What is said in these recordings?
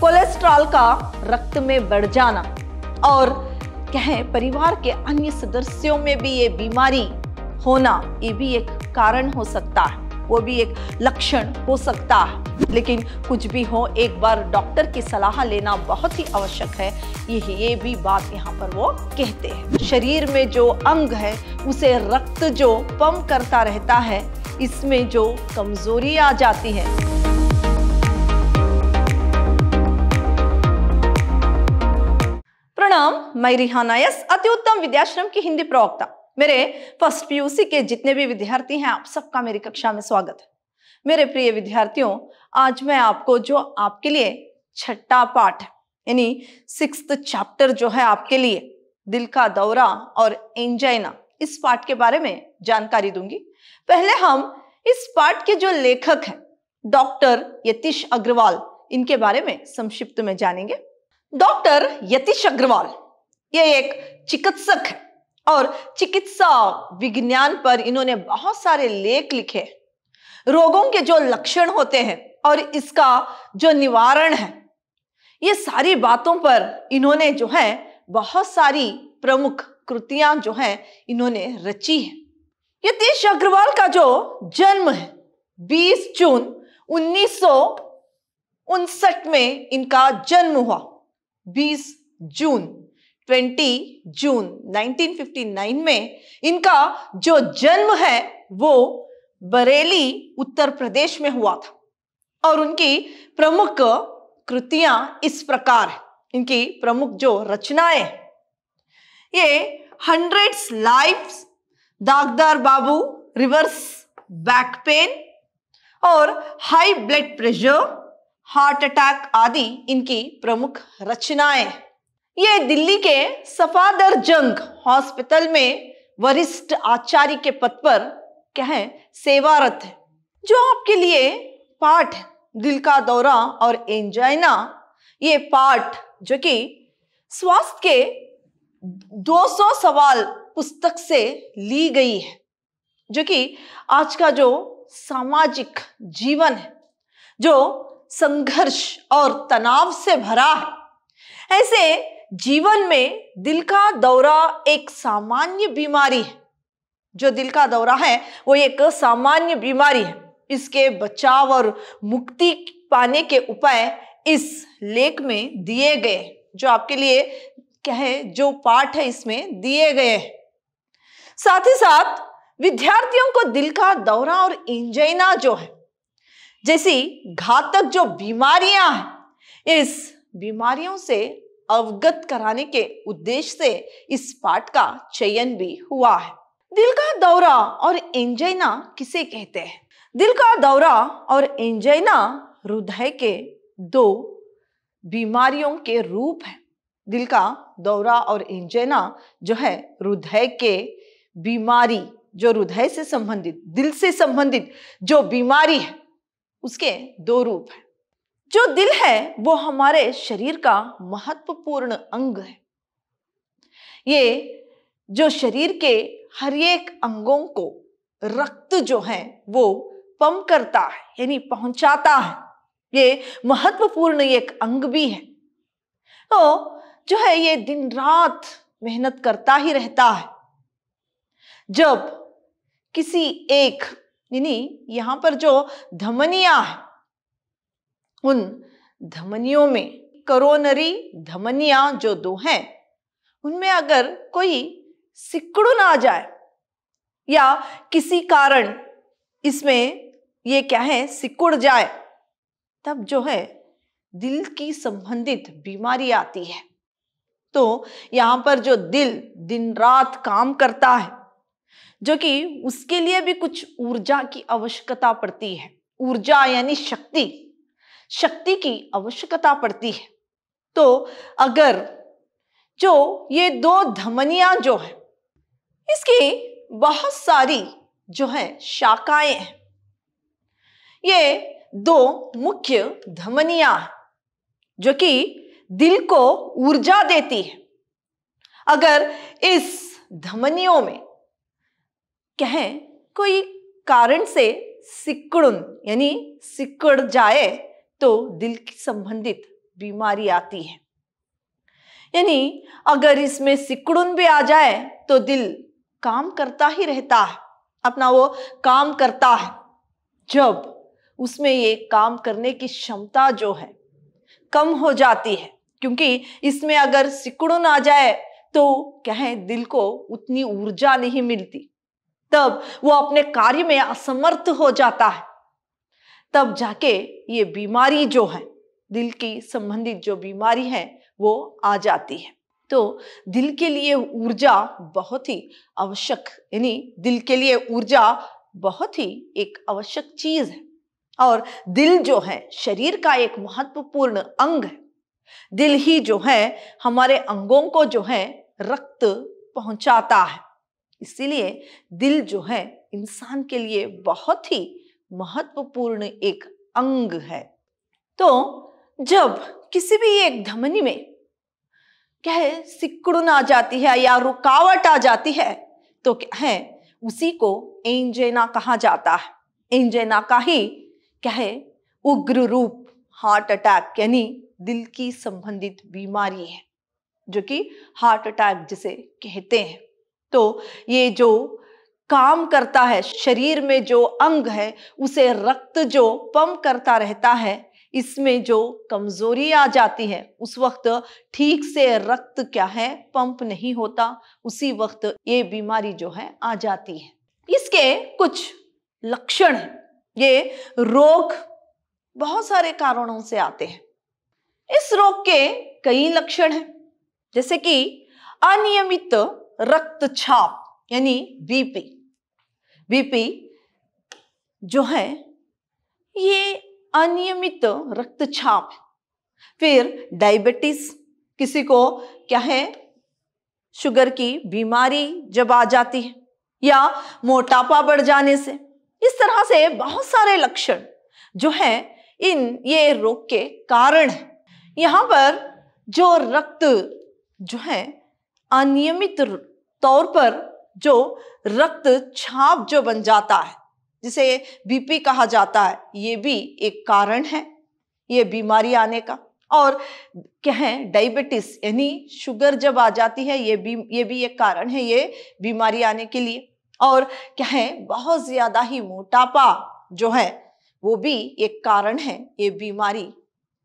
cholesterol का रक्त में बढ़ जाना और कहें परिवार के अन्य सदस्यों में भी ये बीमारी होना ये भी एक कारण हो सकता है वो भी एक लक्षण हो सकता है लेकिन कुछ भी हो एक बार डॉक्टर की सलाह लेना बहुत ही आवश्यक है यही ये भी बात यहाँ पर वो कहते हैं शरीर में जो अंग है उसे रक्त जो पंप करता रहता है इसमें जो कमजोरी आ जाती है नाम मैं रिहाना यस अत्युत्तम विद्याश्रम की हिंदी प्रवक्ता मेरे फर्स्ट पीयूसी के जितने भी विद्यार्थी हैं आप सबका मेरी कक्षा में स्वागत है मेरे प्रिय विद्यार्थियों आज मैं आपको जो आपके लिए छठा पाठ यानी सिक्स चैप्टर जो है आपके लिए दिल का दौरा और एंजाइना इस पाठ के बारे में जानकारी दूंगी पहले हम इस पाठ के जो लेखक हैं डॉक्टर यतीश अग्रवाल इनके बारे में संक्षिप्त में जानेंगे डॉक्टर यतीश अग्रवाल ये एक चिकित्सक है और चिकित्सा विज्ञान पर इन्होंने बहुत सारे लेख लिखे रोगों के जो लक्षण होते हैं और इसका जो निवारण है ये सारी बातों पर इन्होंने जो है बहुत सारी प्रमुख कृतियां जो है इन्होंने रची है यतीश अग्रवाल का जो जन्म है 20 जून उन्नीस में इनका जन्म हुआ बीस जून 20 जून 1959 में इनका जो जन्म है वो बरेली उत्तर प्रदेश में हुआ था और उनकी प्रमुख कृतियां इस प्रकार है इनकी प्रमुख जो रचनाएं ये हंड्रेड्स लाइफ दागदार बाबू रिवर्स बैक पेन और high blood pressure heart attack आदि इनकी प्रमुख रचनाएं ये दिल्ली के सफादर जंग हॉस्पिटल में वरिष्ठ आचार्य के पद पर क्या है सेवारत है जो आपके लिए पाठ दिल का दौरा और एंजाइना ये पाठ जो कि स्वास्थ्य के 200 सवाल पुस्तक से ली गई है जो कि आज का जो सामाजिक जीवन है जो संघर्ष और तनाव से भरा है ऐसे जीवन में दिल का दौरा एक सामान्य बीमारी है जो दिल का दौरा है वो एक सामान्य बीमारी है इसके बचाव और मुक्ति पाने के उपाय इस लेख में दिए गए जो आपके लिए क्या है जो पाठ है इसमें दिए गए साथ ही साथ विद्यार्थियों को दिल का दौरा और इंजेना जो है जैसी घातक जो बीमारियां हैं इस बीमारियों से अवगत कराने के उद्देश्य से इस पाठ का चयन भी हुआ है दिल का दौरा और एंजाइना किसे कहते हैं दिल का दौरा और एंजाइना हृदय के दो बीमारियों के रूप है दिल का दौरा और एंजाइना जो है हृदय के बीमारी जो हृदय से संबंधित दिल से संबंधित जो बीमारी है उसके दो रूप हैं जो दिल है वो हमारे शरीर का महत्वपूर्ण अंग है ये जो शरीर के हर एक अंगों को रक्त जो है वो पंप करता है यानी पहुंचाता है ये महत्वपूर्ण एक अंग भी है तो जो है ये दिन रात मेहनत करता ही रहता है जब किसी एक यानी यहां पर जो धमनिया है उन धमनियों में करोनरी धमनिया जो दो हैं उनमें अगर कोई सिकड़ आ जाए या किसी कारण इसमें ये क्या है सिकुड़ जाए तब जो है दिल की संबंधित बीमारी आती है तो यहां पर जो दिल दिन रात काम करता है जो कि उसके लिए भी कुछ ऊर्जा की आवश्यकता पड़ती है ऊर्जा यानी शक्ति शक्ति की आवश्यकता पड़ती है तो अगर जो ये दो धमनियां जो है इसकी बहुत सारी जो है शाखाएं हैं ये दो मुख्य धमनियां जो कि दिल को ऊर्जा देती है अगर इस धमनियों में कहें कोई कारण से सिकुड़न यानी सिकुड़ जाए तो दिल की संबंधित बीमारी आती है यानी अगर इसमें सिकुड़न भी आ जाए तो दिल काम करता ही रहता है अपना वो काम करता है जब उसमें ये काम करने की क्षमता जो है कम हो जाती है क्योंकि इसमें अगर सिकुड़न आ जाए तो कहें दिल को उतनी ऊर्जा नहीं मिलती तब वो अपने कार्य में असमर्थ हो जाता है तब जाके ये बीमारी जो है दिल की संबंधित जो बीमारी है वो आ जाती है तो दिल के लिए ऊर्जा बहुत ही आवश्यक यानी दिल के लिए ऊर्जा बहुत ही एक आवश्यक चीज है और दिल जो है शरीर का एक महत्वपूर्ण अंग है दिल ही जो है हमारे अंगों को जो है रक्त पहुंचाता है इसीलिए दिल जो है इंसान के लिए बहुत ही महत्वपूर्ण एक अंग है तो जब किसी भी एक धमनी में क्या है सिकुड़न आ जाती है या रुकावट आ जाती है तो क्या है उसी को एंजेना कहा जाता है एंजेना का ही क्या है उग्र रूप हार्ट अटैक यानी दिल की संबंधित बीमारी है जो कि हार्ट अटैक जिसे कहते हैं तो ये जो काम करता है शरीर में जो अंग है उसे रक्त जो पंप करता रहता है इसमें जो कमजोरी आ जाती है उस वक्त ठीक से रक्त क्या है पंप नहीं होता उसी वक्त ये बीमारी जो है आ जाती है इसके कुछ लक्षण है ये रोग बहुत सारे कारणों से आते हैं इस रोग के कई लक्षण हैं जैसे कि अनियमित रक्तछाप यानी बीपी बीपी जो है ये अनियमित रक्तछाप फिर डायबिटीज किसी को क्या है शुगर की बीमारी जब आ जाती है या मोटापा बढ़ जाने से इस तरह से बहुत सारे लक्षण जो है इन ये रोग के कारण है यहां पर जो रक्त जो है अनियमित तौर पर जो रक्त छाप जो बन जाता है जिसे बीपी कहा जाता है ये भी एक कारण है ये बीमारी आने का और कहें डायबिटीज यानी शुगर जब आ जाती है ये भी ये भी एक कारण है ये बीमारी आने के लिए और कहें बहुत ज़्यादा ही मोटापा जो है वो भी एक कारण है ये बीमारी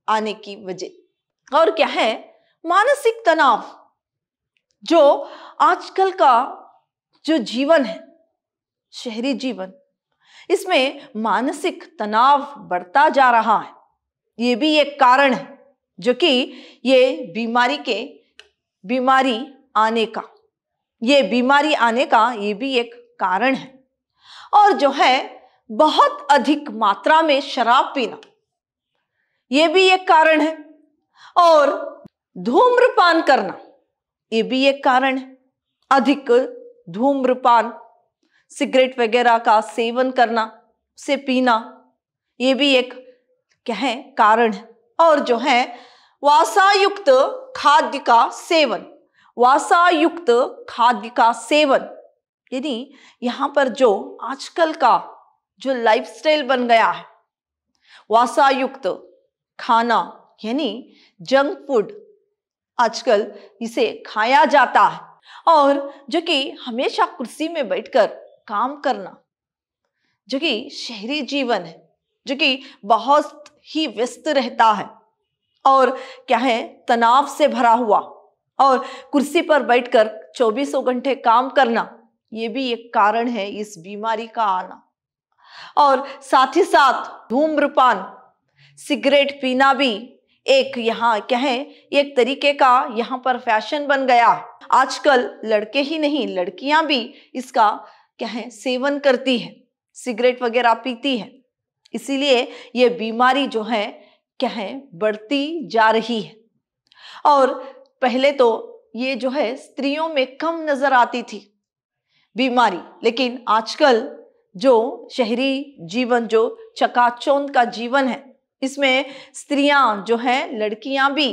आने की वजह और क्या है मानसिक तनाव जो आजकल का जो जीवन है शहरी जीवन इसमें मानसिक तनाव बढ़ता जा रहा है ये भी एक कारण है जो कि ये बीमारी के बीमारी आने का ये बीमारी आने का ये भी एक कारण है और जो है बहुत अधिक मात्रा में शराब पीना ये भी एक कारण है और धूम्रपान करना ये भी एक कारण है अधिक धूम्रपान सिगरेट वगैरह का सेवन करना से पीना ये भी एक क्या है कारण है और जो है वासायुक्त खाद्य का सेवन वासायुक्त खाद्य का सेवन यानी यहां पर जो आजकल का जो लाइफस्टाइल बन गया है वासायुक्त खाना यानी जंक फूड आजकल इसे खाया जाता है और जो कि हमेशा कुर्सी में बैठकर काम करना जो कि शहरी जीवन है जो कि बहुत ही व्यस्त रहता है और क्या है तनाव से भरा हुआ और कुर्सी पर बैठकर चौबीसों घंटे काम करना ये भी एक कारण है इस बीमारी का आना और साथ ही साथ धूम्रपान सिगरेट पीना भी एक यहाँ कहें एक तरीके का यहाँ पर फैशन बन गया आजकल लड़के ही नहीं लड़कियां भी इसका कहें सेवन करती है सिगरेट वगैरह पीती है इसीलिए ये बीमारी जो है कहें बढ़ती जा रही है और पहले तो ये जो है स्त्रियों में कम नज़र आती थी बीमारी लेकिन आजकल जो शहरी जीवन जो चकाचौंध का जीवन है इसमें स्त्रियां जो है लड़कियां भी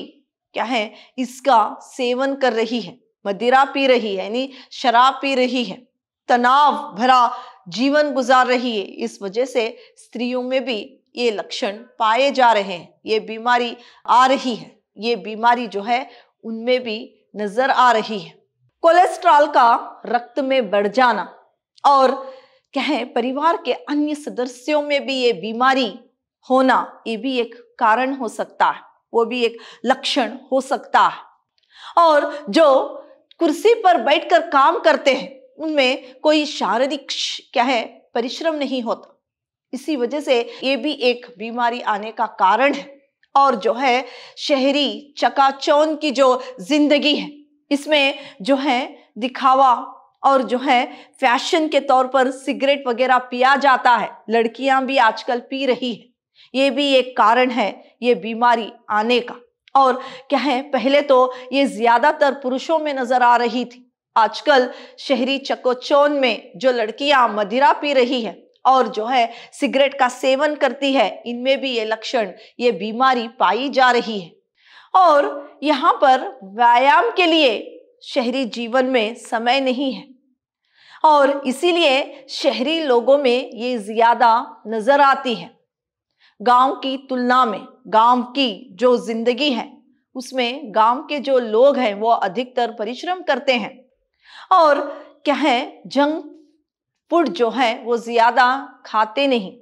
क्या है इसका सेवन कर रही है मदिरा पी रही है यानी शराब पी रही है तनाव भरा जीवन गुजार रही है इस वजह से स्त्रियों में भी ये लक्षण पाए जा रहे हैं ये बीमारी आ रही है ये बीमारी जो है उनमें भी नजर आ रही है कोलेस्ट्रॉल का रक्त में बढ़ जाना और कहें परिवार के अन्य सदस्यों में भी ये बीमारी होना ये भी एक कारण हो सकता है वो भी एक लक्षण हो सकता है और जो कुर्सी पर बैठकर काम करते हैं उनमें कोई शारीरिक क्या है परिश्रम नहीं होता इसी वजह से ये भी एक बीमारी आने का कारण है और जो है शहरी चकाचौन की जो जिंदगी है इसमें जो है दिखावा और जो है फैशन के तौर पर सिगरेट वगैरह पिया जाता है लड़कियां भी आजकल पी रही है ये भी एक कारण है ये बीमारी आने का और क्या है पहले तो ये ज्यादातर पुरुषों में नजर आ रही थी आजकल शहरी चकोचौन में जो लड़कियां मदिरा पी रही है और जो है सिगरेट का सेवन करती है इनमें भी ये लक्षण ये बीमारी पाई जा रही है और यहाँ पर व्यायाम के लिए शहरी जीवन में समय नहीं है और इसीलिए शहरी लोगों में ये ज़्यादा नज़र आती है गांव की तुलना में गांव की जो जिंदगी है उसमें गांव के जो लोग हैं वो अधिकतर परिश्रम करते हैं और क्या है जंक फूड जो है वो ज़्यादा खाते नहीं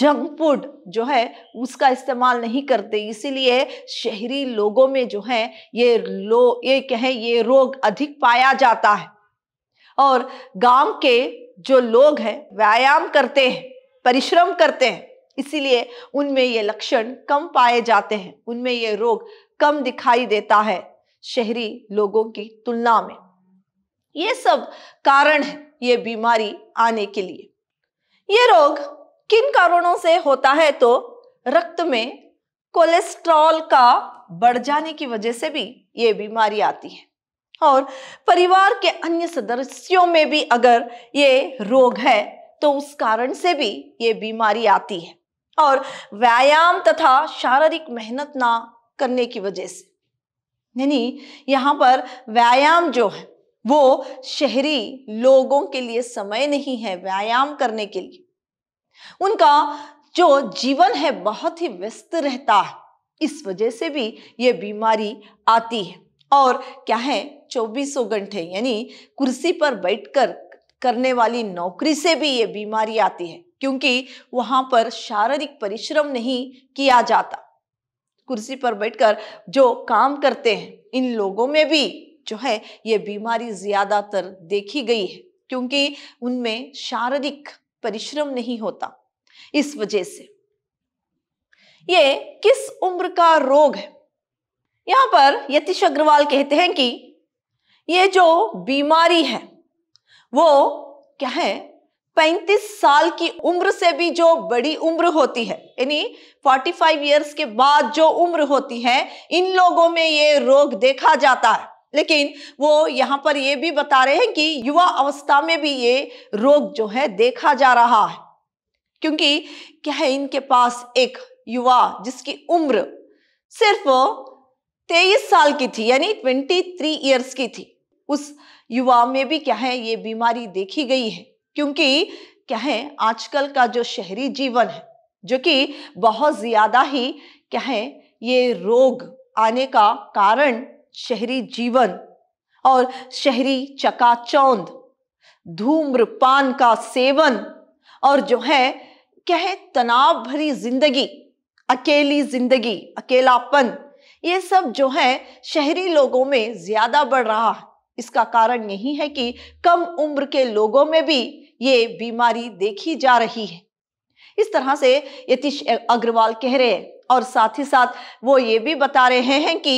जंक फूड जो है उसका इस्तेमाल नहीं करते इसीलिए शहरी लोगों में जो है ये लो ये कहे ये रोग अधिक पाया जाता है और गांव के जो लोग हैं व्यायाम करते हैं परिश्रम करते हैं इसीलिए उनमें ये लक्षण कम पाए जाते हैं उनमें ये रोग कम दिखाई देता है शहरी लोगों की तुलना में ये सब कारण है ये बीमारी आने के लिए ये रोग किन कारणों से होता है तो रक्त में कोलेस्ट्रॉल का बढ़ जाने की वजह से भी ये बीमारी आती है और परिवार के अन्य सदस्यों में भी अगर ये रोग है तो उस कारण से भी ये बीमारी आती है और व्यायाम तथा शारीरिक मेहनत ना करने की वजह से यानी यहाँ पर व्यायाम जो है वो शहरी लोगों के लिए समय नहीं है व्यायाम करने के लिए उनका जो जीवन है बहुत ही व्यस्त रहता है इस वजह से भी ये बीमारी आती है और क्या है चौबीसों घंटे यानी कुर्सी पर बैठकर करने वाली नौकरी से भी ये बीमारी आती है क्योंकि वहां पर शारीरिक परिश्रम नहीं किया जाता कुर्सी पर बैठकर जो काम करते हैं इन लोगों में भी जो है ये बीमारी ज्यादातर देखी गई है क्योंकि उनमें शारीरिक परिश्रम नहीं होता इस वजह से ये किस उम्र का रोग है यहां पर यतीश अग्रवाल कहते हैं कि ये जो बीमारी है वो क्या है 35 साल की उम्र से भी जो बड़ी उम्र होती है यानी 45 ईयर्स के बाद जो उम्र होती है इन लोगों में ये रोग देखा जाता है लेकिन वो यहाँ पर ये भी बता रहे हैं कि युवा अवस्था में भी ये रोग जो है देखा जा रहा है क्योंकि क्या है इनके पास एक युवा जिसकी उम्र सिर्फ तेईस साल की थी यानी ट्वेंटी थ्री ईयर्स की थी उस युवा में भी क्या है ये बीमारी देखी गई है क्योंकि क्या है आजकल का जो शहरी जीवन है जो कि बहुत ज़्यादा ही क्या है ये रोग आने का कारण शहरी जीवन और शहरी चकाचौंध धूम्रपान का सेवन और जो है क्या है तनाव भरी जिंदगी अकेली जिंदगी अकेलापन ये सब जो है शहरी लोगों में ज्यादा बढ़ रहा है इसका कारण यही है कि कम उम्र के लोगों में भी ये बीमारी देखी जा रही है इस तरह से यतीश अग्रवाल कह रहे हैं और साथ ही साथ वो ये भी बता रहे हैं कि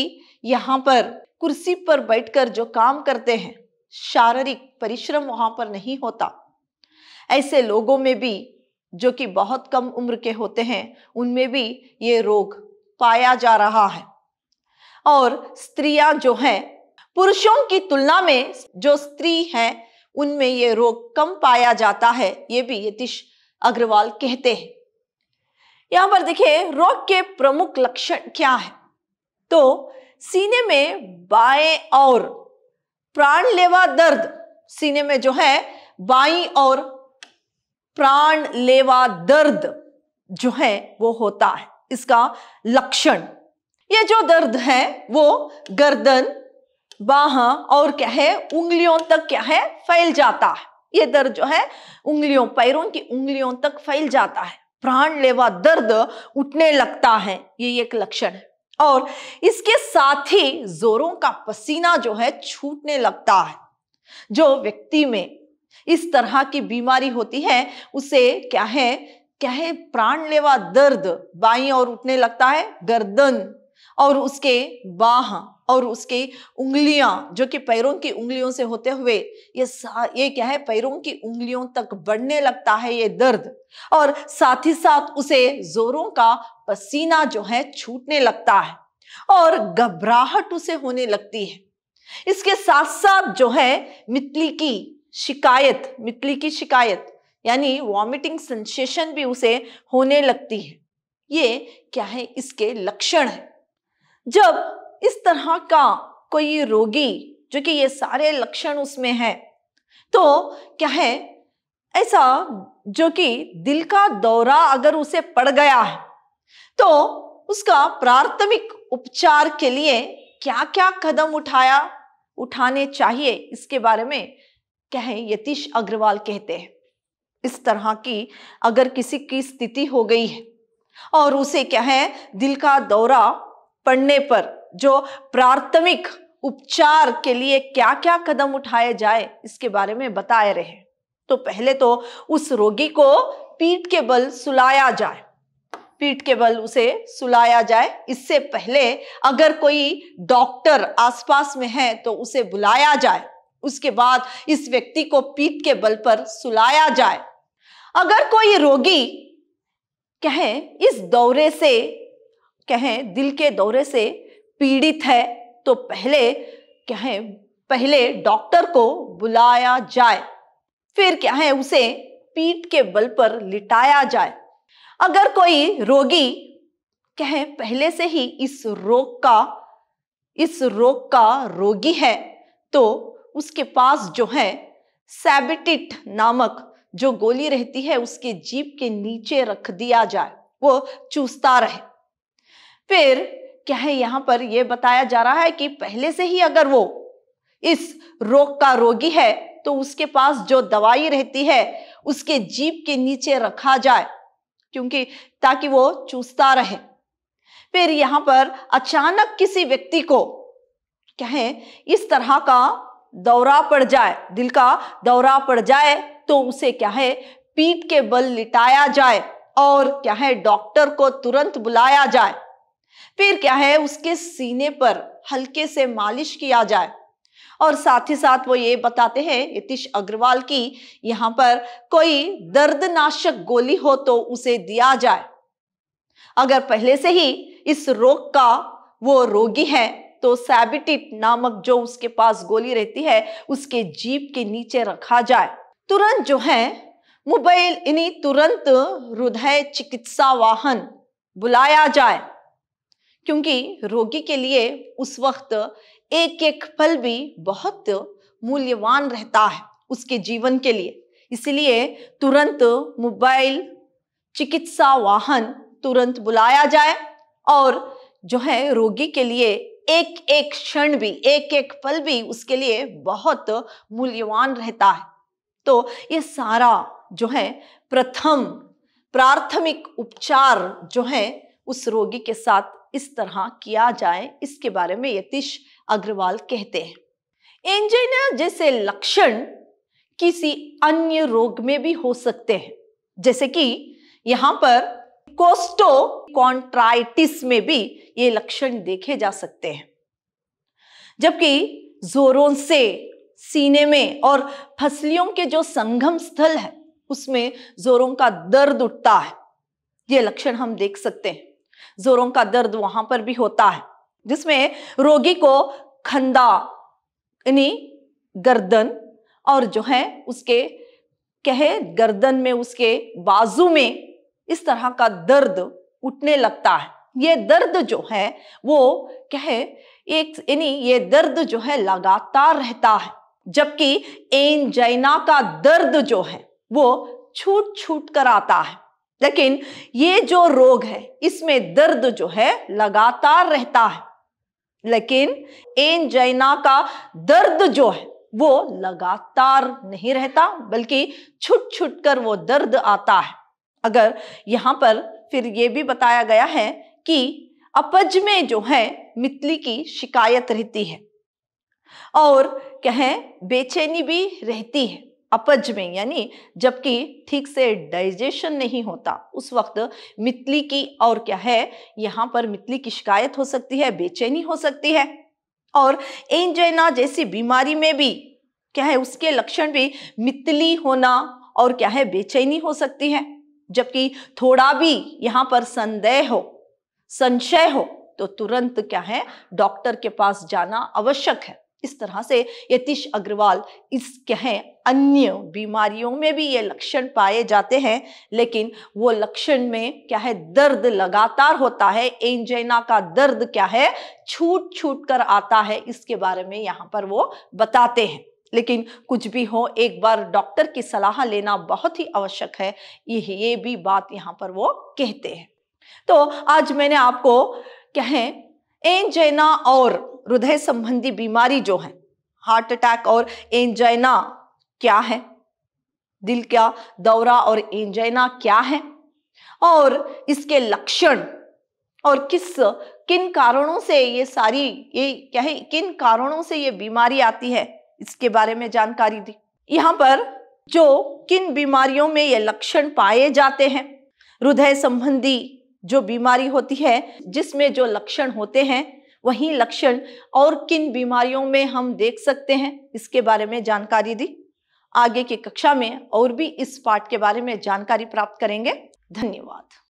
यहाँ पर कुर्सी पर बैठकर जो काम करते हैं शारीरिक परिश्रम वहां पर नहीं होता ऐसे लोगों में भी जो कि बहुत कम उम्र के होते हैं उनमें भी ये रोग पाया जा रहा है और स्त्रियां जो हैं पुरुषों की तुलना में जो स्त्री है उनमें ये रोग कम पाया जाता है ये भी यतीश अग्रवाल कहते हैं यहां पर देखिए रोग के प्रमुख लक्षण क्या है तो सीने में बाएं और प्राण लेवा दर्द सीने में जो है बाई और प्राण लेवा दर्द जो है वो होता है इसका लक्षण ये जो दर्द है वो गर्दन बाह और क्या है उंगलियों तक क्या है फैल जाता है ये दर्द जो है उंगलियों पैरों की उंगलियों तक फैल जाता है प्राण लेवा दर्द उठने लगता है ये एक लक्षण है और इसके साथ ही जोरों का पसीना जो है छूटने लगता है जो व्यक्ति में इस तरह की बीमारी होती है उसे क्या है क्या है प्राण लेवा दर्द बाई और उठने लगता है गर्दन और उसके बाह और उसके उंगलियां जो कि पैरों की उंगलियों से होते हुए ये ये क्या है पैरों की उंगलियों तक बढ़ने लगता है ये दर्द और साथ ही साथ उसे जोरों का पसीना जो है छूटने लगता है और घबराहट उसे होने लगती है इसके साथ साथ जो है मितली की शिकायत मितली की शिकायत यानी वॉमिटिंग सेंसेशन भी उसे होने लगती है ये क्या है इसके लक्षण है जब इस तरह का कोई रोगी जो कि ये सारे लक्षण उसमें है तो क्या है ऐसा जो कि दिल का दौरा अगर उसे पड़ गया है तो उसका प्राथमिक उपचार के लिए क्या क्या कदम उठाया उठाने चाहिए इसके बारे में क्या है यतीश अग्रवाल कहते हैं इस तरह की अगर किसी की स्थिति हो गई है और उसे क्या है दिल का दौरा पड़ने पर जो प्राथमिक उपचार के लिए क्या क्या कदम उठाए जाए इसके बारे में बताए रहे तो पहले तो उस रोगी को पीठ के बल सुलाया जाए पीठ के बल उसे सुलाया जाए इससे पहले अगर कोई डॉक्टर आसपास में है तो उसे बुलाया जाए उसके बाद इस व्यक्ति को पीठ के बल पर सुलाया जाए अगर कोई रोगी कहें इस दौरे से कहें दिल के दौरे से पीड़ित है तो पहले क्या है पहले डॉक्टर को बुलाया जाए फिर क्या है उसे पीठ के बल पर लिटाया जाए अगर कोई रोगी क्या है पहले से ही इस रोग का इस रोग का रोगी है तो उसके पास जो है सैबिटिट नामक जो गोली रहती है उसके जीप के नीचे रख दिया जाए वो चूसता रहे फिर क्या है यहां पर यह बताया जा रहा है कि पहले से ही अगर वो इस रोग का रोगी है तो उसके पास जो दवाई रहती है उसके जीप के नीचे रखा जाए क्योंकि ताकि वो चूसता रहे फिर यहां पर अचानक किसी व्यक्ति को क्या है इस तरह का दौरा पड़ जाए दिल का दौरा पड़ जाए तो उसे क्या है पीठ के बल लिटाया जाए और क्या है डॉक्टर को तुरंत बुलाया जाए फिर क्या है उसके सीने पर हल्के से मालिश किया जाए और साथ ही साथ वो ये बताते हैं यतीश अग्रवाल की यहां पर कोई दर्दनाशक गोली हो तो उसे दिया जाए अगर पहले से ही इस रोग का वो रोगी है तो सैबिटिट नामक जो उसके पास गोली रहती है उसके जीप के नीचे रखा जाए तुरंत जो है मोबाइल इन्हीं तुरंत हृदय चिकित्सा वाहन बुलाया जाए क्योंकि रोगी के लिए उस वक्त एक एक पल भी बहुत मूल्यवान रहता है उसके जीवन के लिए इसलिए तुरंत मोबाइल चिकित्सा वाहन तुरंत बुलाया जाए और जो है रोगी के लिए एक एक क्षण भी एक एक पल भी उसके लिए बहुत मूल्यवान रहता है तो ये सारा जो है प्रथम प्राथमिक उपचार जो है उस रोगी के साथ इस तरह किया जाए इसके बारे में यतीश अग्रवाल कहते हैं एंजाइना जैसे लक्षण किसी अन्य रोग में भी हो सकते हैं जैसे कि यहां पर कोस्टो कॉन्ट्राइटिस में भी ये लक्षण देखे जा सकते हैं जबकि जोरों से सीने में और फसलियों के जो संगम स्थल है उसमें जोरों का दर्द उठता है ये लक्षण हम देख सकते हैं जोरों का दर्द वहां पर भी होता है जिसमें रोगी को खंदा यानी गर्दन और जो है उसके कहे गर्दन में उसके बाजू में इस तरह का दर्द उठने लगता है ये दर्द जो है वो कहे एक यानी ये दर्द जो है लगातार रहता है जबकि जैना का दर्द जो है वो छूट छूट कर आता है लेकिन ये जो रोग है इसमें दर्द जो है लगातार रहता है लेकिन एनजाइना का दर्द जो है वो लगातार नहीं रहता बल्कि छुट छुट कर वो दर्द आता है अगर यहां पर फिर ये भी बताया गया है कि अपज में जो है मितली की शिकायत रहती है और कहें बेचैनी भी रहती है अपज में यानी जबकि ठीक से डाइजेशन नहीं होता उस वक्त मितली की और क्या है यहाँ पर मितली की शिकायत हो सकती है बेचैनी हो सकती है और एंजेना जैसी बीमारी में भी क्या है उसके लक्षण भी मितली होना और क्या है बेचैनी हो सकती है जबकि थोड़ा भी यहाँ पर संदेह हो संशय हो तो तुरंत क्या है डॉक्टर के पास जाना आवश्यक है इस तरह से यतीश अग्रवाल इस कहें अन्य बीमारियों में भी ये लक्षण पाए जाते हैं लेकिन वो लक्षण में क्या है दर्द लगातार होता है एंजेना का दर्द क्या है छूट छूट कर आता है इसके बारे में यहाँ पर वो बताते हैं लेकिन कुछ भी हो एक बार डॉक्टर की सलाह लेना बहुत ही आवश्यक है यह ये भी बात यहाँ पर वो कहते हैं तो आज मैंने आपको कहें एंजेना और हृदय संबंधी बीमारी जो है हार्ट अटैक और एंजाइना क्या है दिल का दौरा और एंजाइना क्या है और इसके लक्षण और किस किन कारणों से ये सारी ये क्या है किन कारणों से ये बीमारी आती है इसके बारे में जानकारी दी यहाँ पर जो किन बीमारियों में ये लक्षण पाए जाते हैं हृदय संबंधी जो बीमारी होती है जिसमें जो लक्षण होते हैं वही लक्षण और किन बीमारियों में हम देख सकते हैं इसके बारे में जानकारी दी आगे की कक्षा में और भी इस पाठ के बारे में जानकारी प्राप्त करेंगे धन्यवाद